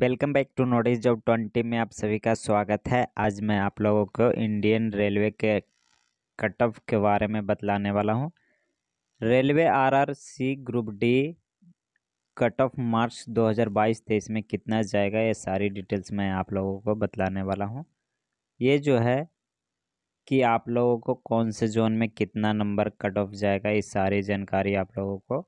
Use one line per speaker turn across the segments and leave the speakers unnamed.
welcome back to knowledge job twenty में आप सभी का स्वागत है आज मैं आप लोगों को इंडियन रेलवे के कट ऑफ के बारे में बतलाने वाला हूँ railway RRC group D cut off March 2022-23 में कितना जाएगा ये सारी डिटेल्स मैं आप लोगों को बतलाने वाला हूँ ये जो है कि आप लोगों को कौन से जोन में कितना नंबर कट ऑफ जाएगा ये सारी जानकारी आप लोगों को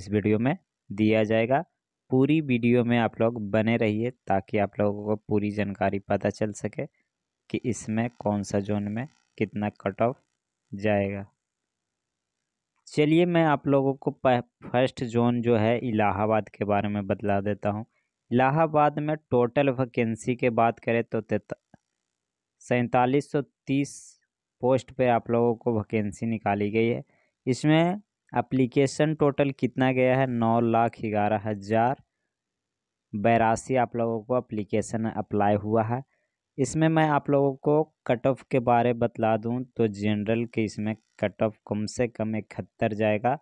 इस वीडियो में दिया जाएगा पूरी वीडियो में आप लोग बने रहिए ताकि आप लोगों को पूरी जानकारी पता चल सके कि इसमें कौन सा जोन में कितना कट ऑफ जाएगा चलिए मैं आप लोगों को फर्स्ट जोन जो है इलाहाबाद के बारे में बतला देता हूँ इलाहाबाद में टोटल वैकेंसी के बात करें तो सैंतालीस सौ तीस पोस्ट पे आप लोगों को वैकेंसी निकाली गई है इसमें अप्लीकेशन टोटल कितना गया है नौ लाख ग्यारह हज़ार बयासी आप लोगों को अप्लीकेशन अप्लाई हुआ है इसमें मैं आप लोगों को कट ऑफ के बारे बतला दूं तो जनरल के इसमें कट ऑफ कम से कम इकहत्तर जाएगा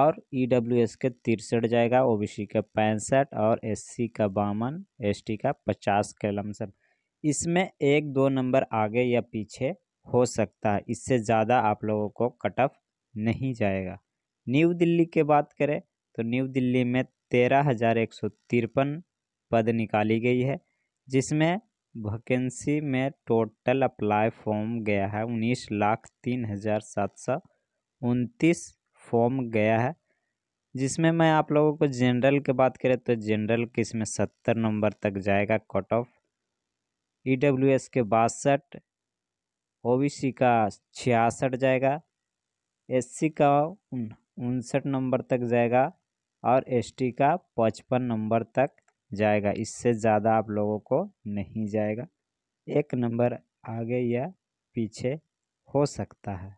और ई डब्ल्यू एस के तिरसठ जाएगा ओ बी सी का पैंसठ और एस सी का बावन एस टी का पचास के लमसम इसमें एक दो नंबर आगे या पीछे हो सकता है इससे ज़्यादा आप लोगों को कट ऑफ नहीं जाएगा न्यू दिल्ली के बात करें तो न्यू दिल्ली में तेरह हज़ार एक सौ तिरपन पद निकाली गई है जिसमें वैकेंसी में टोटल अप्लाई फॉर्म गया है उन्नीस लाख तीन हज़ार सात सौ उनतीस फॉर्म गया है जिसमें मैं आप लोगों को जनरल की बात करें तो जनरल के इसमें सत्तर नंबर तक जाएगा cut off E W S के बासठ ओ बी सी का छियासठ जाएगा एस सी का उनसठ नंबर तक जाएगा और एसटी का पचपन नंबर तक जाएगा इससे ज़्यादा आप लोगों को नहीं जाएगा एक नंबर आगे या पीछे हो सकता है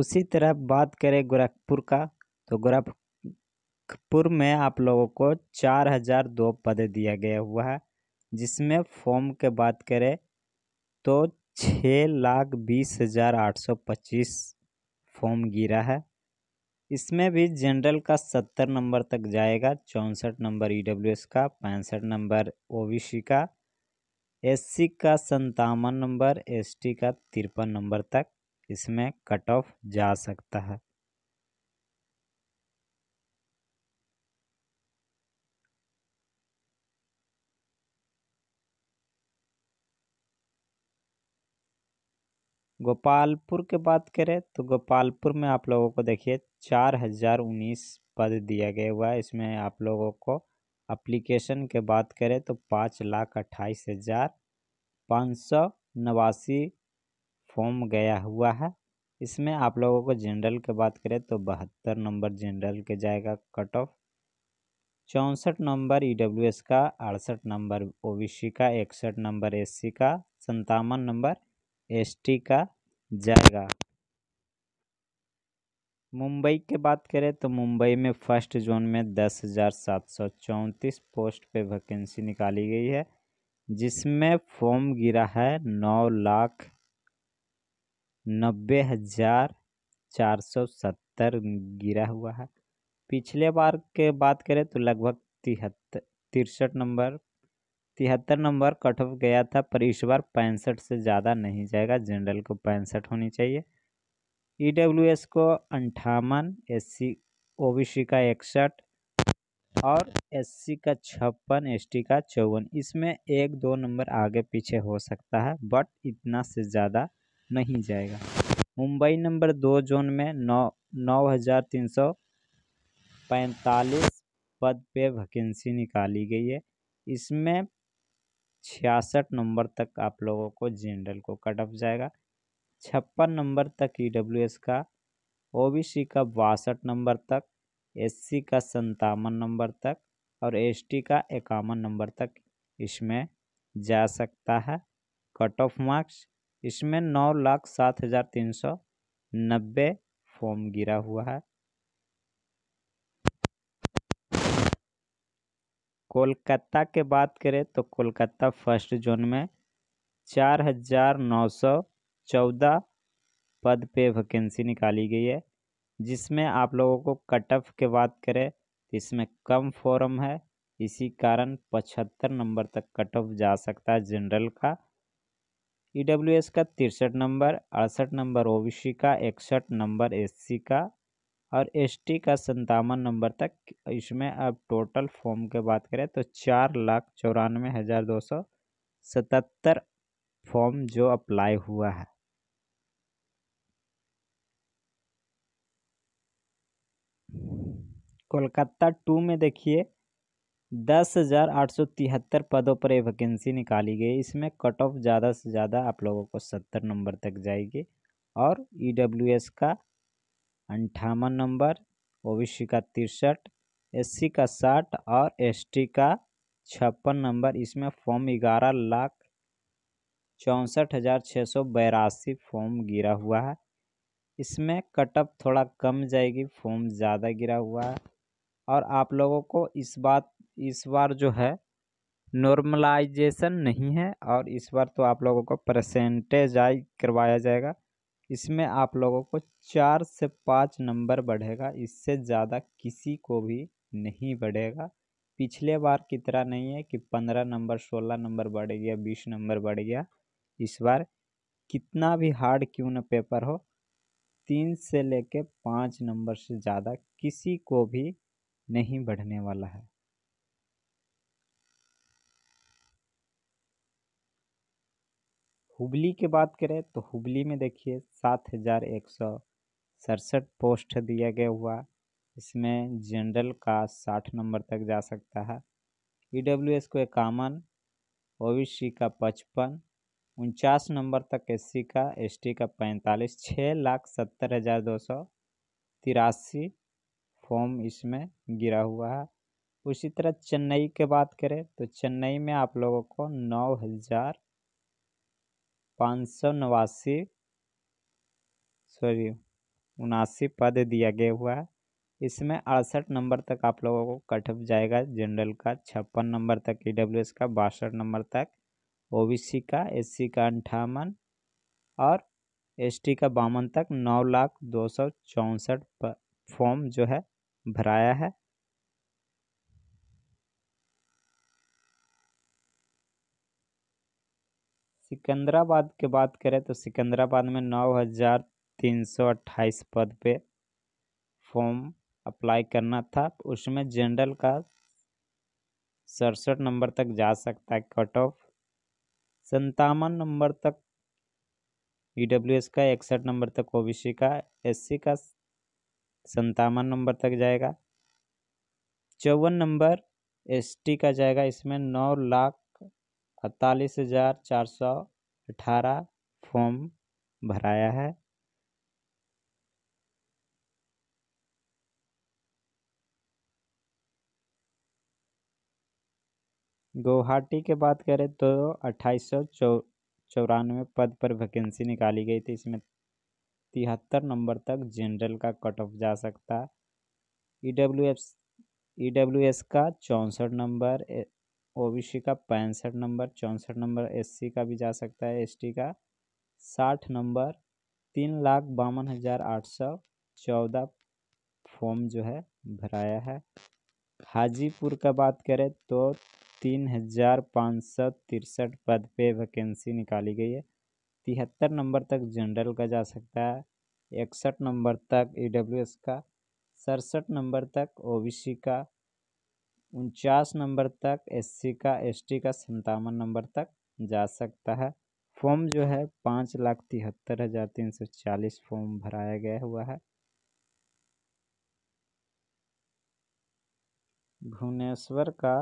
उसी तरह बात करें गोरखपुर का तो गोरखपुर में आप लोगों को चार हज़ार दो पद दिया गया हुआ है जिसमें फॉर्म के बात करें तो छः लाख बीस हज़ार आठ सौ पच्चीस फॉर्म गिरा है इसमें भी जनरल का सत्तर नंबर तक जाएगा चौंसठ नंबर ई e का पैंसठ नंबर ओ का एससी का संतावन नंबर एसटी का तिरपन नंबर तक इसमें कट ऑफ जा सकता है गोपालपुर के बात करें तो गोपालपुर में आप लोगों को देखिए चार हज़ार उन्नीस पद दिया गया हुआ है इसमें आप लोगों को अप्लीकेशन के बात करें तो पाँच लाख अट्ठाईस हज़ार पाँच सौ नवासी फॉर्म गया हुआ है इसमें आप लोगों को जनरल के बात करें तो बहत्तर नंबर जनरल के जाएगा कट ऑफ चौंसठ नंबर ई e का अड़सठ नंबर ओ का इकसठ नंबर एस का संतावन नंबर एस टी का जाएगा मुंबई के बात करें तो मुंबई में फर्स्ट जोन में दस हज़ार सात सौ चौंतीस पोस्ट पे वैकेंसी निकाली गई है जिसमें फॉर्म गिरा है नौ लाख नब्बे हज़ार चार सौ सत्तर गिरा हुआ है पिछले बार के बात करें तो लगभग तिहत्तर तिरसठ नंबर तिहत्तर नंबर कट ऑफ गया था पर इस बार पैंसठ से ज़्यादा नहीं जाएगा जनरल को पैंसठ होनी चाहिए ई डब्ल्यू एस को अंठावन S C O B C का इकसठ और एस सी का छप्पन एस टी का चौवन इसमें एक दो नंबर आगे पीछे हो सकता है बट इतना से ज़्यादा नहीं जाएगा मुंबई नंबर दो जोन में नौ नौ हज़ार तीन सौ पैंतालीस पद पे वैकेंसी निकाली गई है इसमें छियासठ नंबर तक आप लोगों को जनरल को कट ऑफ जाएगा छप्पन नंबर तक ई e का ओबीसी का बासठ नंबर तक एससी का संतावन नंबर तक और एसटी का इक्यावन नंबर तक इसमें जा सकता है कट ऑफ मार्क्स इसमें नौ लाख सात हज़ार तीन सौ नब्बे फॉर्म गिरा हुआ है कोलकाता के बात करें तो कोलकाता फर्स्ट जोन में चार हज़ार नौ सौ चौदह पद पे वैकेंसी निकाली गई है जिसमें आप लोगों को कट ऑफ के बात करें तो इसमें कम फॉर्म है इसी कारण पचहत्तर नंबर तक कट ऑफ जा सकता है जनरल का ई e का तिरसठ नंबर अड़सठ नंबर ओ का इकसठ नंबर एस का और एसटी का संतावन नंबर तक इसमें अब टोटल फॉर्म के बात करें तो चार लाख चौरानवे हज़ार दो सौ सतहत्तर फॉर्म जो अप्लाई हुआ है कोलकाता टू में देखिए दस हज़ार आठ सौ तिहत्तर पदों पर यह वैकेंसी निकाली गई इसमें कट ऑफ ज़्यादा से ज़्यादा आप लोगों को सत्तर नंबर तक जाएगी और ई डब्ल्यू एस का अंठावन नंबर ओ बी सी का तिरसठ एस सी का साठ और एस टी का छप्पन नंबर इसमें फॉर्म ग्यारह लाख चौंसठ हज़ार छः सौ बयासी फॉर्म गिरा हुआ है इसमें कटअप थोड़ा कम जाएगी फॉर्म ज़्यादा गिरा हुआ है और आप लोगों को इस बात इस बार जो है नॉर्मलाइजेशन नहीं है और इस बार तो आप लोगों को परसेंटेज आई करवाया जाएगा इसमें आप लोगों को चार से पाँच नंबर बढ़ेगा इससे ज़्यादा किसी को भी नहीं बढ़ेगा पिछले बार की तरह नहीं है कि पंद्रह नंबर सोलह नंबर बढ़ गया बीस नंबर बढ़ गया इस बार कितना भी हार्ड क्यों ना पेपर हो तीन से लेके पाँच नंबर से ज़्यादा किसी को भी नहीं बढ़ने वाला है हुबली की बात करें तो हुबली में देखिए सात हज़ार एक सौ सड़सठ पोस्ट दिया गया हुआ इसमें जनरल का साठ नंबर तक जा सकता है ई डब्ल्यू एस को इक्यावन ओ बी सी का पचपन उनचास नंबर तक एस सी का एस टी का पैंतालीस छः लाख सत्तर हज़ार दो सौ तिरासी फॉर्म इसमें गिरा हुआ है उसी तरह चेन्नई के बात करें तो चेन्नई में आप लोगों को नौ हज़ार पाँच सौ नवासी सॉरी उनासी पद दिया गया हुआ है इसमें अड़सठ नंबर तक आप लोगों को कट ऑफ जाएगा जनरल का छप्पन नंबर तक ई डब्ल्यू एस का बासठ नंबर तक ओबीसी का एससी का अंठावन और एसटी का बावन तक नौ लाख दो सौ चौंसठ फॉर्म जो है भराया है सिकंदराबाद के बात करें तो सिकंदराबाद में नौ हज़ार तीन सौ अट्ठाईस पद पे फॉर्म अप्लाई करना था उसमें जनरल का सड़सठ नंबर तक जा सकता है कट ऑफ संतावन नंबर तक ई डब्ल्यू एस का इकसठ नंबर तक ओ बी सी का एस सी का संतावन नंबर तक जाएगा चौवन नंबर एस टी का जाएगा इसमें नौ लाख अड़तालीस हज़ार चार सौ अठारह फॉर्म भराया है गुवाहाटी के बात करें तो अट्ठाईस सौ चौ चौरानवे पद पर वैकेंसी निकाली गई थी इसमें तिहत्तर नंबर तक जनरल का कट ऑफ जा सकता E W F E W S का चौंसठ नंबर ओबीसी का पैंसठ नंबर चौंसठ नंबर एससी का भी जा सकता है एसटी का साठ नंबर तीन लाख बावन हज़ार आठ सौ चौदह फॉर्म जो है भराया है हाजीपुर का बात करें तो तीन हज़ार पाँच सौ तिरसठ पद पे वैकेंसी निकाली गई है तिहत्तर नंबर तक जनरल का जा सकता है इकसठ नंबर तक ई का सड़सठ नंबर तक ओबीसी का उनचास नंबर तक एससी का एसटी का संतावन नंबर तक जा सकता है फॉर्म जो है पाँच लाख तिहत्तर हज़ार तीन सौ चालीस फॉर्म भराया गया हुआ है भुवनेश्वर का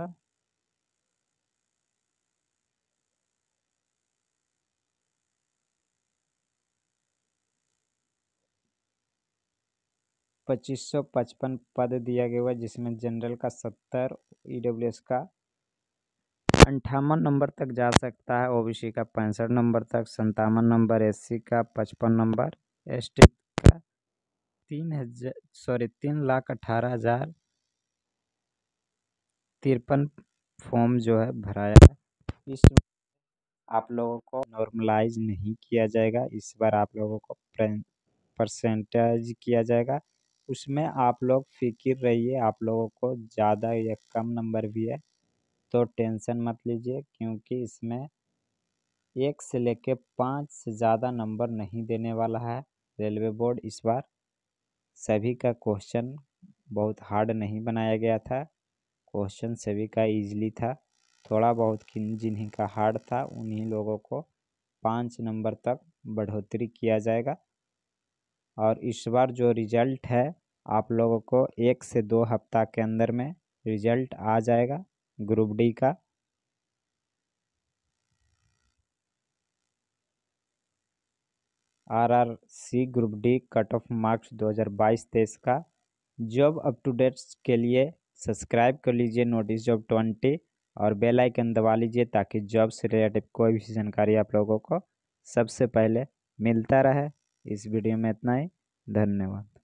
पच्चीस सौ पचपन पद दिया गया हुआ जिसमें जनरल का सत्तर ई डब्ल्यू एस का अंठावन नंबर तक जा सकता है ओबीसी का पैंसठ नंबर तक संतावन नंबर एससी का पचपन नंबर एस का तीन सॉरी तीन लाख अठारह हजार तिरपन फॉर्म जो है भराया इस आप लोगों को नॉर्मलाइज नहीं किया जाएगा इस बार आप लोगों को परसेंटेज किया जाएगा उसमें आप लोग फ़िक्र रहिए आप लोगों को ज़्यादा या कम नंबर भी है तो टेंसन मत लीजिए क्योंकि इसमें एक से लेके पाँच से ज़्यादा नंबर नहीं देने वाला है रेलवे बोर्ड इस बार सभी का क्वेश्चन बहुत हार्ड नहीं बनाया गया था क्वेश्चन सभी का इजीली था थोड़ा बहुत जिन्हीं का हार्ड था उन्हीं लोगों को पाँच नंबर तक बढ़ोतरी किया जाएगा और इस बार जो रिज़ल्ट है आप लोगों को एक से दो हफ्ता के अंदर में रिज़ल्ट आ जाएगा ग्रुप डी का R R C group D cut off marks 2022 तेईस का जॉब अप टू डेट्स के लिए सब्सक्राइब कर लीजिए नोटिस जॉब ट्वेंटी और बेल आइकन दबा लीजिए ताकि जॉब से रिलेटेड कोई भी जानकारी आप लोगों को सबसे पहले मिलता रहे इस वीडियो में इतना ही धन्यवाद